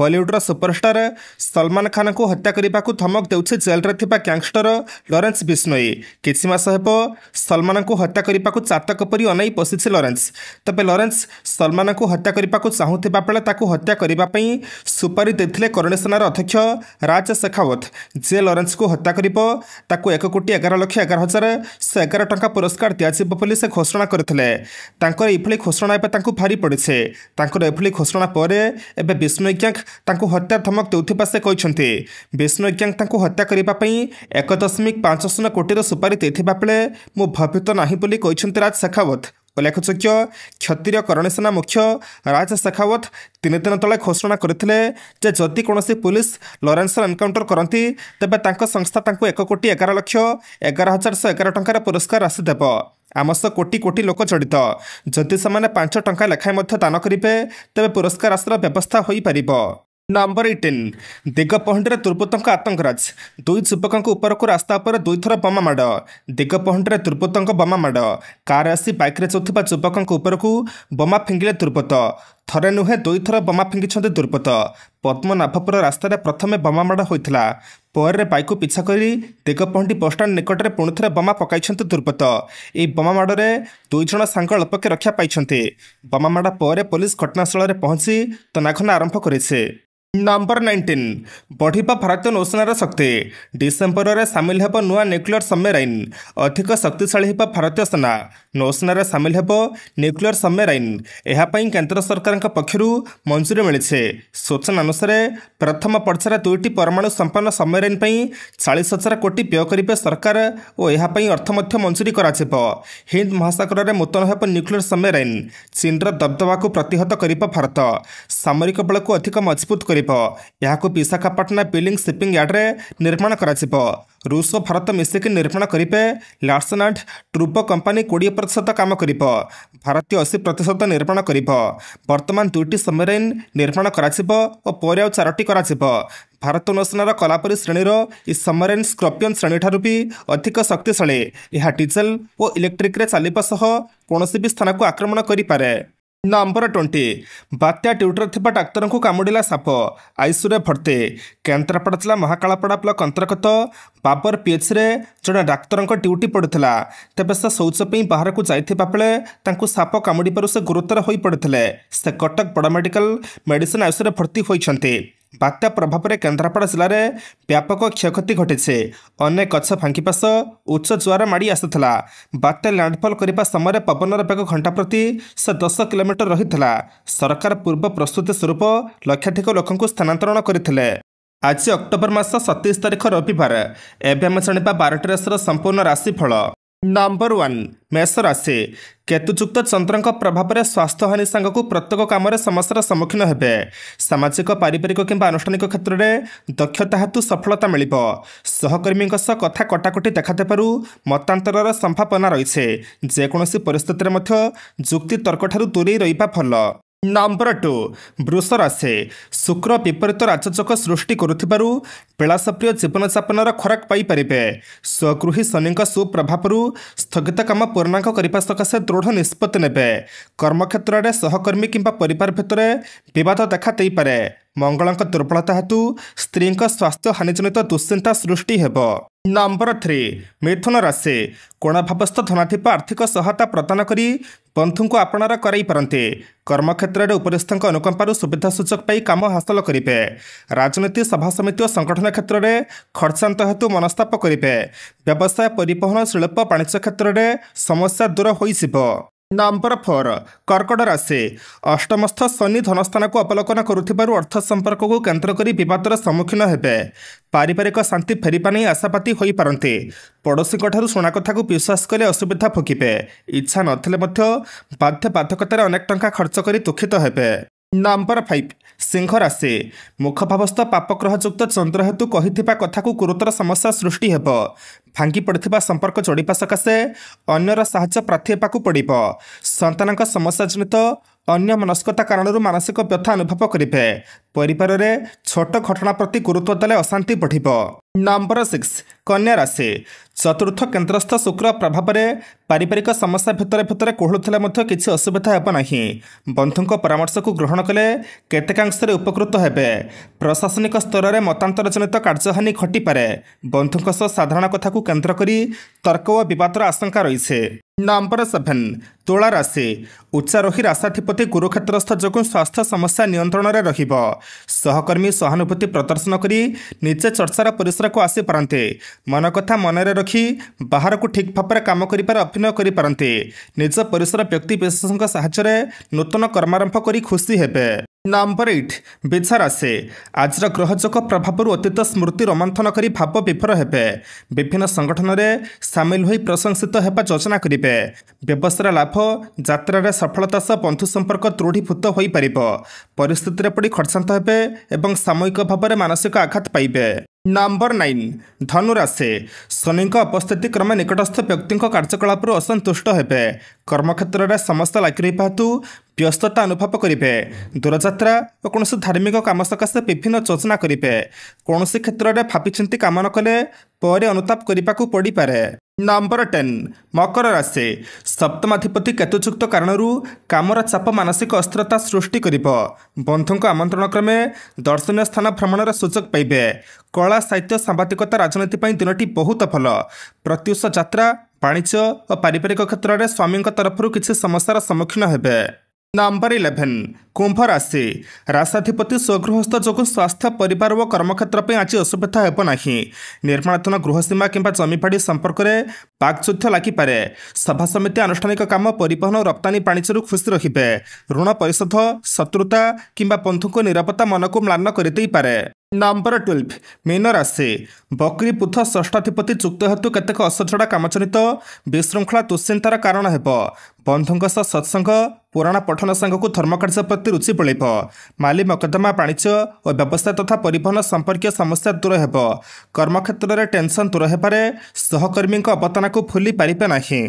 ବଲିଉଡର ସୁପରଷ୍ଟାର ସଲମାନ ଖାନଙ୍କୁ ହତ୍ୟା କରିବାକୁ ଧମକ ଦେଉଛି ଜେଲ୍ରେ ଥିବା ଗ୍ୟାଙ୍ଗଷ୍ଟର ଲରେନ୍ସ ବିଷ୍ଣୋଇ କିଛି ମାସ ହେବ ସଲମାନଙ୍କୁ ହତ୍ୟା କରିବାକୁ ଚାତକ ପରି ଅନାଇ ବସିଛି ଲରେନ୍ସ ତେବେ ଲରେନ୍ସ ସଲମାନଙ୍କୁ ହତ୍ୟା କରିବାକୁ ଚାହୁଁଥିବା ବେଳେ ତାକୁ ହତ୍ୟା କରିବା ପାଇଁ ସୁପାରି ଦେଇଥିଲେ କରଣୀ ସେନାର ଅଧ୍ୟକ୍ଷ ରାଜ ଶେଖାୱତ ଯିଏ ଲରେନ୍ସକୁ ହତ୍ୟା କରିବ ତାକୁ ଏକ କୋଟି ଏଗାର ଲକ୍ଷ ଏଗାର ହଜାର ଶହେ ଏଗାର ଟଙ୍କା ପୁରସ୍କାର ଦିଆଯିବ ବୋଲି ସେ ଘୋଷଣା କରିଥିଲେ ତାଙ୍କର ଏଭଳି ଘୋଷଣା ଏବେ ତାଙ୍କୁ ଭାରି ପଡ଼ିଛି ତାଙ୍କର ଏଭଳି ଘୋଷଣା ପରେ ଏବେ ବିଷ୍ଣୁ ଗ୍ୟାଙ୍ଗ ତାଙ୍କୁ ହତ୍ୟା ଧମକ ଦେଉଥିବା ସେ କହିଛନ୍ତି ବିଷ୍ଣୁ ଗ୍ୟାଙ୍ଗ ତାଙ୍କୁ ହତ୍ୟା କରିବା ପାଇଁ ଏକ ଦଶମିକ ପାଞ୍ଚ ଶୂନ କୋଟିର ସୁପାରି ଦେଇଥିବା ବେଳେ ମୁଁ ଭବିତ ନାହିଁ ବୋଲି କହିଛନ୍ତି ରାଜ ଶେଖାୱତ ଉଲ୍ଲେଖଯୋଗ୍ୟ କ୍ଷତିର କରଣୀ ସେନା ମୁଖ୍ୟ ରାଜ ଶେଖାୱତ ତିନି ଦିନ ତଳେ ଘୋଷଣା କରିଥିଲେ ଯେ ଯଦି କୌଣସି ପୁଲିସ ଲରେନ୍ସର ଏନକାଉଣ୍ଟର କରନ୍ତି ତେବେ ତାଙ୍କ ସଂସ୍ଥା ତାଙ୍କୁ ଏକ କୋଟି ଏଗାର ଲକ୍ଷ ଏଗାର ହଜାର ଶହ ଏଗାର ଟଙ୍କାର ପୁରସ୍କାର ରାଶି ଦେବ ଆମସ କୋଟି କୋଟି ଲୋକ ଜଡ଼ିତ ଯଦି ସେମାନେ ପାଞ୍ଚ ଟଙ୍କା ଲେଖାଏଁ ମଧ୍ୟ ଦାନ କରିବେ ତେବେ ପୁରସ୍କାର ଆସର ବ୍ୟବସ୍ଥା ହୋଇପାରିବ ନମ୍ବର ଏଇଟିନ୍ ଦିଗପହଣ୍ଡିରେ ଦୁର୍ବୃତ୍ତଙ୍କ ଆତଙ୍କରାଜ ଦୁଇ ଯୁବକଙ୍କ ଉପରକୁ ରାସ୍ତା ଉପରେ ଦୁଇଥର ବୋମା ମାଡ଼ ଦିଗପହଣ୍ଡିରେ ଦୁର୍ବୃତ୍ତଙ୍କ ବୋମା ମାଡ଼ କାର ଆସି ବାଇକ୍ରେ ଯାଉଥିବା ଯୁବକଙ୍କ ଉପରକୁ ବୋମା ଫିଙ୍ଗିଲେ ଦୁର୍ବୃତ୍ତ ଥରେ ନୁହେଁ ଦୁଇଥର ବୋମା ଫିଙ୍ଗିଛନ୍ତି ଦୁର୍ବୃତ୍ତ ପଦ୍ମନାଭପୁର ରାସ୍ତାରେ ପ୍ରଥମେ ବୋମା ମାଡ଼ ହୋଇଥିଲା ପରେ ବାଇକ୍କୁ ପିଛା କରି ଦେଗପହଣ୍ଡି ବସ୍ଷ୍ଟାଣ୍ଡ ନିକଟରେ ପୁଣିଥରେ ବୋମା ପକାଇଛନ୍ତି ଦୁର୍ବୃତ୍ତ ଏହି ବୋମା ମାଡ଼ରେ ଜଣ ସାଙ୍ଗ ଅଳ୍ପକେ ରକ୍ଷା ପାଇଛନ୍ତି ବୋମା ମାଡ଼ ପରେ ପୋଲିସ ଘଟଣାସ୍ଥଳରେ ପହଞ୍ଚି ତନାଘନା ଆରମ୍ଭ କରିଛି ନମ୍ବର ନାଇଣ୍ଟିନ୍ ବଢ଼ିବ ଭାରତୀୟ ନୌସେନାର ଶକ୍ତି ଡିସେମ୍ବରରେ ସାମିଲ ହେବ ନୂଆ ନ୍ୟୁକ୍ଲିୟର ସମ୍ୟରାଇନ୍ ଅଧିକ ଶକ୍ତିଶାଳୀ ହେବ ଭାରତୀୟ ସେନା ନୌସେନାରେ ସାମିଲ ହେବ ନ୍ୟୁକ୍ଲିୟର ସମ୍ୟରାଇନ୍ ଏହା ପାଇଁ କେନ୍ଦ୍ର ସରକାରଙ୍କ ପକ୍ଷରୁ ମଞ୍ଜୁରୀ ମିଳିଛି ସୂଚନା ଅନୁସାରେ ପ୍ରଥମ ପର୍ଯ୍ୟାୟରେ ଦୁଇଟି ପରମାଣୁ ସମ୍ପନ୍ନ ସମ୍ୟରାଇନ୍ ପାଇଁ ଚାଳିଶ ହଜାର କୋଟି ବ୍ୟୟ କରିବେ ସରକାର ଓ ଏହା ପାଇଁ ଅର୍ଥ ମଧ୍ୟ ମଞ୍ଜୁରୀ କରାଯିବ ହିନ୍ଦ ମହାସାଗରରେ ନୂତନ ହେବ ନ୍ୟୁକ୍ଲିୟର ସମ୍ୟରାଇନ୍ ଚୀନର ଦବଦବାକୁ ପ୍ରତିହତ କରିବ ଭାରତ ସାମରିକ ବଳକୁ ଅଧିକ ମଜବୁତ କରିବ ଏହାକୁ ବିଶାଖାପାଟଣା ବିଲିଂ ସିପିଂ ୟାର୍ଡରେ ନିର୍ମାଣ କରାଯିବ ରୁଷ ଭାରତ ମିଶିକି ନିର୍ମାଣ କରିବେ ଲାର୍ସନ୍ ଆଣ୍ଡ ଟ୍ରୁବୋ କମ୍ପାନୀ କୋଡ଼ିଏ ପ୍ରତିଶତ କାମ କରିବ ଭାରତୀୟ ଅଶୀ ପ୍ରତିଶତ ନିର୍ମାଣ କରିବ ବର୍ତ୍ତମାନ ଦୁଇଟି ସମରେନ୍ ନିର୍ମାଣ କରାଯିବ ଓ ପରେ ଆଉ ଚାରୋଟି କରାଯିବ ଭାରତ ନୌସେନାର କଲାପରି ଶ୍ରେଣୀର ଏହି ସମରେନ୍ ସ୍କର୍ପିଓନ୍ ଶ୍ରେଣୀଠାରୁ ବି ଅଧିକ ଶକ୍ତିଶାଳୀ ଏହା ଡିଜେଲ ଓ ଇଲେକ୍ଟ୍ରିକ୍ରେ ଚାଲିବା ସହ କୌଣସି ବି ସ୍ଥାନକୁ ଆକ୍ରମଣ କରିପାରେ ନମ୍ବର ଟ୍ୱେଣ୍ଟି ବାତ୍ୟା ଟ୍ୟୁଟର ଥିବା ଡାକ୍ତରଙ୍କୁ କାମୁଡ଼ିଲା ସାପ ଆଇସିୟୁରେ ଭର୍ତ୍ତି କେନ୍ଦ୍ରାପଡ଼ା ଜିଲ୍ଲା ମହାକାଳପଡ଼ା ବ୍ଲକ ଅନ୍ତର୍ଗତ ବାବର ପିଏଚ୍ରେ ଜଣେ ଡାକ୍ତରଙ୍କ ଡ୍ୟୁଟି ପଡ଼ିଥିଲା ତେବେ ସେ ଶୌଚ ପାଇଁ ବାହାରକୁ ଯାଇଥିବା ବେଳେ ତାଙ୍କୁ ସାପ କାମୁଡ଼ିବାରୁ ସେ ଗୁରୁତର ହୋଇପଡ଼ିଥିଲେ ସେ କଟକ ବଡ଼ ମେଡିକାଲ ମେଡିସିନ୍ ଆଇସିୟୁରେ ଭର୍ତ୍ତି ହୋଇଛନ୍ତି ବାତ୍ୟା ପ୍ରଭାବରେ କେନ୍ଦ୍ରାପଡ଼ା ଜିଲ୍ଲାରେ ବ୍ୟାପକ କ୍ଷୟକ୍ଷତି ଘଟିଛି ଅନେକ ଗଛ ଫାଙ୍କିପାଶ ଉଚ୍ଚ ଜୁଆର ମାଡ଼ି ଆସୁଥିଲା ବାତ୍ୟା ଲ୍ୟାଣ୍ଡଫଲ୍ କରିବା ସମୟରେ ପବନର ବେଗ ଘଣ୍ଟା ପ୍ରତି ସେ ଦଶ କିଲୋମିଟର ରହିଥିଲା ସରକାର ପୂର୍ବ ପ୍ରସ୍ତୁତି ସ୍ୱରୂପ ଲକ୍ଷାଧିକ ଲୋକଙ୍କୁ ସ୍ଥାନାନ୍ତରଣ କରିଥିଲେ ଆଜି ଅକ୍ଟୋବର ମାସ ସତେଇଶ ତାରିଖ ରବିବାର ଏବେ ଆମେ ଜାଣିବା ବାରଟି ରାଶିର ସମ୍ପୂର୍ଣ୍ଣ ରାଶିଫଳ ନମ୍ବର ୱାନ୍ ମେଷ ରାଶି କେତୁଯୁକ୍ତ ଚନ୍ଦ୍ରଙ୍କ ପ୍ରଭାବରେ ସ୍ୱାସ୍ଥ୍ୟହାନି ସାଙ୍ଗକୁ ପ୍ରତ୍ୟେକ କାମରେ ସମସ୍ୟାର ସମ୍ମୁଖୀନ ହେବେ ସାମାଜିକ ପାରିବାରିକ କିମ୍ବା ଆନୁଷ୍ଠାନିକ କ୍ଷେତ୍ରରେ ଦକ୍ଷତା ହେତୁ ସଫଳତା ମିଳିବ ସହକର୍ମୀଙ୍କ ସହ କଥା କଟାକଟି ଦେଖାଦେବାରୁ ମତାନ୍ତରର ସମ୍ଭାବନା ରହିଛି ଯେକୌଣସି ପରିସ୍ଥିତିରେ ମଧ୍ୟ ଯୁକ୍ତିତର୍କଠାରୁ ଦୂରେଇ ରହିବା ଭଲ ନମ୍ବର ଟୁ ବୃଷ ରାଶି ଶୁକ୍ର ବିପରୀତ ରାଜଚକ ସୃଷ୍ଟି କରୁଥିବାରୁ ପିଳାସପ୍ରିୟ ଜୀବନଯାପନର ଖୋରାକ ପାଇପାରିବେ ସ୍ୱଗୃହୀ ଶନିଙ୍କ ସୁପ୍ରଭାବରୁ ସ୍ଥଗିତ କାମ ପୂର୍ଣ୍ଣାଙ୍ଗ କରିବା ସକାଶେ ଦୃଢ଼ ନିଷ୍ପତ୍ତି ନେବେ କର୍ମକ୍ଷେତ୍ରରେ ସହକର୍ମୀ କିମ୍ବା ପରିବାର ଭିତରେ ବିବାଦ ଦେଖା ଦେଇପାରେ ମଙ୍ଗଳଙ୍କ ଦୁର୍ବଳତା ହେତୁ ସ୍ତ୍ରୀଙ୍କ ସ୍ୱାସ୍ଥ୍ୟ ହାନିଜନିତ ଦୁଶ୍ଚିନ୍ତା ସୃଷ୍ଟି ହେବ ନମ୍ବର ଥ୍ରୀ ମିଥୁନ ରାଶି କୋଣଭାବସ୍ଥ ଧନାଥିପ ଆର୍ଥିକ ସହାୟତା ପ୍ରଦାନ କରି ବନ୍ଧୁଙ୍କୁ ଆପଣାର କରାଇପାରନ୍ତି କର୍ମକ୍ଷେତ୍ରରେ ଉପରିସ୍ଥଙ୍କ ଅନୁକମ୍ପାରୁ ସୁବିଧା ସୁଯୋଗ ପାଇ କାମ ହାସଲ କରିବେ ରାଜନୀତି ସଭାସମିତି ଓ ସଂଗଠନ କ୍ଷେତ୍ରରେ ଖର୍ଚ୍ଚାନ୍ତ ହେତୁ ମନସ୍ତାପ କରିବେ ବ୍ୟବସାୟ ପରିବହନ ଶିଳ୍ପ ବାଣିଜ୍ୟ କ୍ଷେତ୍ରରେ ସମସ୍ୟା ଦୂର ହୋଇଯିବ ନମ୍ବର ଫୋର କର୍କଟ ରାଶି ଅଷ୍ଟମସ୍ଥ ଶନି ଧନସ୍ଥାନକୁ ଅବଲୋକନ କରୁଥିବାରୁ ଅର୍ଥ ସମ୍ପର୍କକୁ କେନ୍ଦ୍ର କରି ବିବାଦର ସମ୍ମୁଖୀନ ହେବେ ପାରିବାରିକ ଶାନ୍ତି ଫେରିବା ନେଇ ଆଶାପାତି ହୋଇପାରନ୍ତି ପଡ଼ୋଶୀଙ୍କଠାରୁ ଶୁଣା କଥାକୁ ବିଶ୍ୱାସ କଲେ ଅସୁବିଧା ଭୋଗିବେ ଇଚ୍ଛା ନଥିଲେ ମଧ୍ୟ ବାଧ୍ୟ ବାଧକତାରେ ଅନେକ ଟଙ୍କା ଖର୍ଚ୍ଚ କରି ଦୁଃଖିତ ହେବେ ନମ୍ବର ଫାଇଭ ସିଂହ ରାଶି ମୁଖଭାବସ୍ଥ ପାପଗ୍ରହଯୁକ୍ତ ଚନ୍ଦ୍ର ହେତୁ କହିଥିବା କଥାକୁ ଗୁରୁତର ସମସ୍ୟା ସୃଷ୍ଟି ହେବ ଭାଙ୍ଗି ପଡ଼ିଥିବା ସମ୍ପର୍କ ଯୋଡ଼ିବା ସକାଶେ ଅନ୍ୟର ସାହାଯ୍ୟ ପ୍ରାର୍ଥୀ ହେବାକୁ ପଡ଼ିବ ସନ୍ତାନଙ୍କ ସମସ୍ୟା ଜନିତ ଅନ୍ୟ ମନସ୍କତା କାରଣରୁ ମାନସିକ ବ୍ୟଥା ଅନୁଭବ କରିବେ ପରିବାରରେ ଛୋଟ ଘଟଣା ପ୍ରତି ଗୁରୁତ୍ୱ ଦେଲେ ଅଶାନ୍ତି ବଢ଼ିବ ନମ୍ବର ସିକ୍ସ କନ୍ୟା ରାଶି ଚତୁର୍ଥ କେନ୍ଦ୍ରସ୍ଥ ଶୁକ୍ର ପ୍ରଭାବରେ ପାରିବାରିକ ସମସ୍ୟା ଭିତରେ ଭିତରେ କୋହଳୁଥିଲେ ମଧ୍ୟ କିଛି ଅସୁବିଧା ହେବ ନାହିଁ ବନ୍ଧୁଙ୍କ ପରାମର୍ଶକୁ ଗ୍ରହଣ କଲେ କେତେକାଂଶରେ ଉପକୃତ ହେବେ ପ୍ରଶାସନିକ ସ୍ତରରେ ମତାନ୍ତରଜନିତ କାର୍ଯ୍ୟହାନୀ ଘଟିପାରେ ବନ୍ଧୁଙ୍କ ସହ ସାଧାରଣ କଥାକୁ କେନ୍ଦ୍ର କରି ତର୍କ ଓ ବିବାଦର ଆଶଙ୍କା ରହିଛି ନମ୍ବର ସେଭେନ୍ ତୁଳା ରାଶି ଉଚ୍ଚାରୋହୀ ରାଶାଧିପତି ଗୁରୁକ୍ଷେତ୍ରସ୍ଥ ଯୋଗୁଁ ସ୍ୱାସ୍ଥ୍ୟ ସମସ୍ୟା ନିୟନ୍ତ୍ରଣରେ ରହିବ ସହକର୍ମୀ ସହାନୁଭୂତି ପ୍ରଦର୍ଶନ କରି ନିଜେ ଚର୍ଚ୍ଚାର ପରିସର ଅବସରକୁ ଆସିପାରନ୍ତେ ମନ କଥା ମନରେ ରଖି ବାହାରକୁ ଠିକ୍ ଭାବରେ କାମ କରିବାରେ ଅଭିନୟ କରିପାରନ୍ତେ ନିଜ ପରିସର ବ୍ୟକ୍ତିବିଶେଷଙ୍କ ସାହାଯ୍ୟରେ ନୂତନ କର୍ମାରମ୍ଭ କରି ଖୁସି ହେବେ ନମ୍ବର ଏଇଟ୍ ବିଛା ରାଶି ଆଜିର ଗ୍ରହଯୋଗ ପ୍ରଭାବରୁ ଅତୀତ ସ୍ମୃତି ରୋମାନ୍ଥନ କରି ଭାବ ବିଫର ହେବେ ବିଭିନ୍ନ ସଂଗଠନରେ ସାମିଲ ହୋଇ ପ୍ରଶଂସିତ ହେବା ଯୋଜନା କରିବେ ବ୍ୟବସାୟ ଲାଭ ଯାତ୍ରାରେ ସଫଳତା ସହ ବନ୍ଧୁ ସମ୍ପର୍କ ଦୃଢ଼ୀଭୂତ ହୋଇପାରିବ ପରିସ୍ଥିତିରେ ପଡ଼ି ଖର୍ଚ୍ଚାନ୍ତ ହେବେ ଏବଂ ସାମୟିକ ଭାବରେ ମାନସିକ ଆଘାତ ପାଇବେ ନମ୍ବର ନାଇନ୍ ଧନୁରାଶି ଶନିଙ୍କ ଉପସ୍ଥିତି କ୍ରମେ ନିକଟସ୍ଥ ବ୍ୟକ୍ତିଙ୍କ କାର୍ଯ୍ୟକଳାପରୁ ଅସନ୍ତୁଷ୍ଟ ହେବେ କର୍ମକ୍ଷେତ୍ରରେ ସମସ୍ତ ଲାଗି ରହିବା ହେତୁ ବ୍ୟସ୍ତତା ଅନୁଭବ କରିବେ ଦୂରଯାତ୍ରା ଓ କୌଣସି ଧାର୍ମିକ କାମ ସକାଶେ ବିଭିନ୍ନ ଯୋଜନା କରିବେ କୌଣସି କ୍ଷେତ୍ରରେ ଭାବିଛନ୍ତି କାମ ନକଲେ ପରେ ଅନୁତାପ କରିବାକୁ ପଡ଼ିପାରେ ନମ୍ବର ଟେନ୍ ମକର ରାଶି ସପ୍ତମାଧିପତି କେତୁଯୁକ୍ତ କାରଣରୁ କାମର ଚାପ ମାନସିକ ଅସ୍ଥିରତା ସୃଷ୍ଟି କରିବ ବନ୍ଧୁଙ୍କ ଆମନ୍ତ୍ରଣ କ୍ରମେ ଦର୍ଶନୀୟ ସ୍ଥାନ ଭ୍ରମଣର ସୁଯୋଗ ପାଇବେ କଳା ସାହିତ୍ୟ ସାମ୍ବାଦିକତା ରାଜନୀତି ପାଇଁ ଦିନଟି ବହୁତ ଭଲ ପ୍ରତ୍ୟୁଷ ଯାତ୍ରା ବାଣିଜ୍ୟ ଓ ପାରିବାରିକ କ୍ଷେତ୍ରରେ ସ୍ୱାମୀଙ୍କ ତରଫରୁ କିଛି ସମସ୍ୟାର ସମ୍ମୁଖୀନ ହେବେ ନମ୍ବର ଇଲେଭେନ୍ କୁମ୍ଭ ରାଶି ରାଷ୍ଟ୍ରାଧିପତି ସ୍ୱଗୃହସ୍ଥ ଯୋଗୁଁ ସ୍ୱାସ୍ଥ୍ୟ ପରିବାର ଓ କର୍ମକ୍ଷେତ୍ର ପାଇଁ ଆଜି ଅସୁବିଧା ହେବ ନାହିଁ ନିର୍ମାଣାଧୀନ ଗୃହସୀମା କିମ୍ବା ଜମିଫାଡ଼ି ସମ୍ପର୍କରେ ପାକଯୁଦ୍ଧ ଲାଗିପାରେ ସଭା ସମିତି ଆନୁଷ୍ଠାନିକ କାମ ପରିବହନ ଓ ରପ୍ତାନୀ ବାଣିଜ୍ୟରୁ ଖୁସି ରହିବେ ଋଣ ପରିଶୋଧ ଶତ୍ରୁତା କିମ୍ବା ବନ୍ଧୁଙ୍କ ନିରାପତ୍ତା ମନକୁ ମ୍ଲାନ କରିଦେଇପାରେ ନମ୍ବର ଟ୍ୱେଲ୍ଭ ମୀନ ରାଶି ବକ୍ରିପୁଥ ଷଷ୍ଠାଧିପତି ଚୁକ୍ତ ହେତୁ କେତେକ ଅସଚଡ଼ା କାମଚନିତ ବିଶୃଙ୍ଖଳା ତୁଶ୍ଚିନ୍ତାର କାରଣ ହେବ ବନ୍ଧୁଙ୍କ ସହ ସତ୍ସଙ୍ଗ ପୁରାଣ ପଠନ ସାଙ୍ଗକୁ ଧର୍ମକାର୍ଯ୍ୟ ପ୍ରତି ରୁଚି ବଳିବ ମାଲି ମକଦ୍ଦମା ବାଣିଜ୍ୟ ଓ ବ୍ୟବସାୟ ତଥା ପରିବହନ ସମ୍ପର୍କୀୟ ସମସ୍ୟା ଦୂର ହେବ କର୍ମକ୍ଷେତ୍ରରେ ଟେନସନ୍ ଦୂର ହେବାରେ ସହକର୍ମୀଙ୍କ ଅବତାନକୁ ଫୁଲି ପାରିବେ ନାହିଁ